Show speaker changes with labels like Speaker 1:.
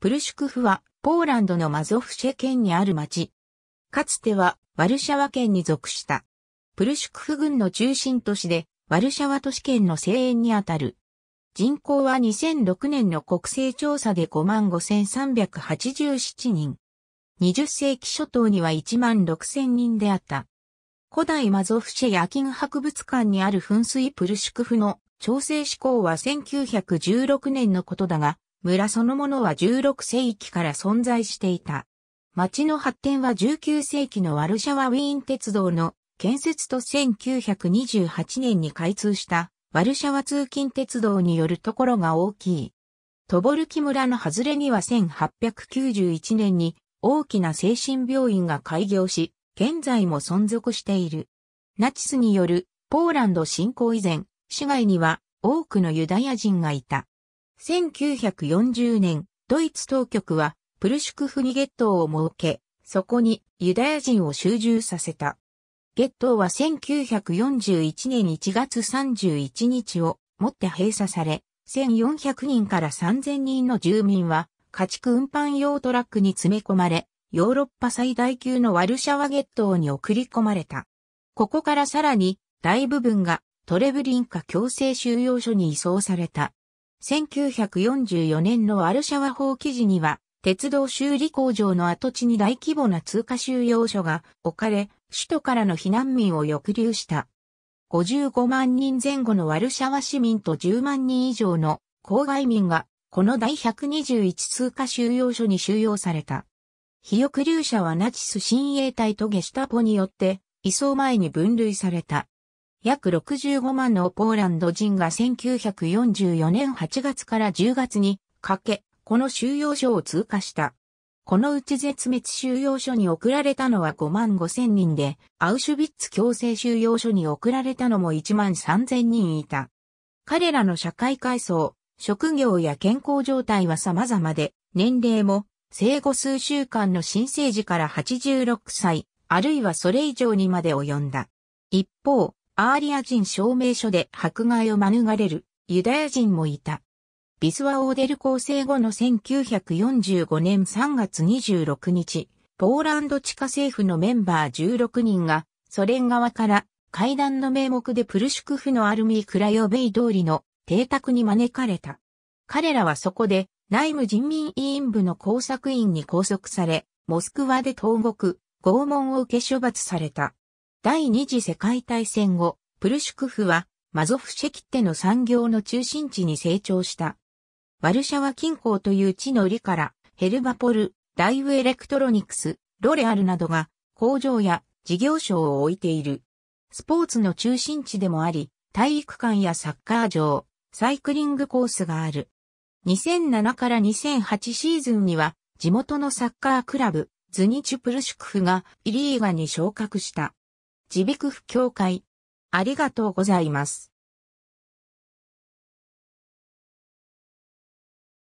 Speaker 1: プルシュクフは、ポーランドのマゾフシェ県にある町。かつては、ワルシャワ県に属した。プルシュクフ軍の中心都市で、ワルシャワ都市圏の西縁にあたる。人口は2006年の国勢調査で55,387人。20世紀初頭には16,000人であった。古代マゾフシェ夜勤博物館にある噴水プルシュクフの調整志向は1916年のことだが、村そのものは16世紀から存在していた。町の発展は19世紀のワルシャワウィーン鉄道の建設と1928年に開通したワルシャワ通勤鉄道によるところが大きい。トボルキ村の外れには1891年に大きな精神病院が開業し、現在も存続している。ナチスによるポーランド侵攻以前、市外には多くのユダヤ人がいた。1940年、ドイツ当局は、プルシュクフにゲットを設け、そこにユダヤ人を集中させた。ゲットは1941年1月31日をもって閉鎖され、1400人から3000人の住民は家畜運搬用トラックに詰め込まれ、ヨーロッパ最大級のワルシャワゲットに送り込まれた。ここからさらに大部分がトレブリンカ強制収容所に移送された。1944年のワルシャワ法記事には、鉄道修理工場の跡地に大規模な通貨収容所が置かれ、首都からの避難民を抑留した。55万人前後のワルシャワ市民と10万人以上の郊外民が、この第121通貨収容所に収容された。非抑留者はナチス親衛隊とゲシュタポによって、移送前に分類された。約65万のポーランド人が1944年8月から10月にかけ、この収容所を通過した。このうち絶滅収容所に送られたのは5万5千人で、アウシュビッツ強制収容所に送られたのも1万3千人いた。彼らの社会階層、職業や健康状態は様々で、年齢も生後数週間の新生児から86歳、あるいはそれ以上にまで及んだ。一方、アーリア人証明書で迫害を免れるユダヤ人もいた。ビスワオーデル構成後の1945年3月26日、ポーランド地下政府のメンバー16人がソ連側から会談の名目でプルシュクフのアルミー・クラヨベイ通りの邸宅に招かれた。彼らはそこで内務人民委員部の工作員に拘束され、モスクワで投獄、拷問を受け処罰された。第二次世界大戦後、プルシュクフはマゾフシェキッテの産業の中心地に成長した。ワルシャワ近郊という地の利から、ヘルバポル、ダイウエレクトロニクス、ロレアルなどが工場や事業所を置いている。スポーツの中心地でもあり、体育館やサッカー場、サイクリングコースがある。2007から2008シーズンには地元のサッカークラブ、ズニチュプルシュクフがイリーガに昇格した。自備区協会。ありがとうございます。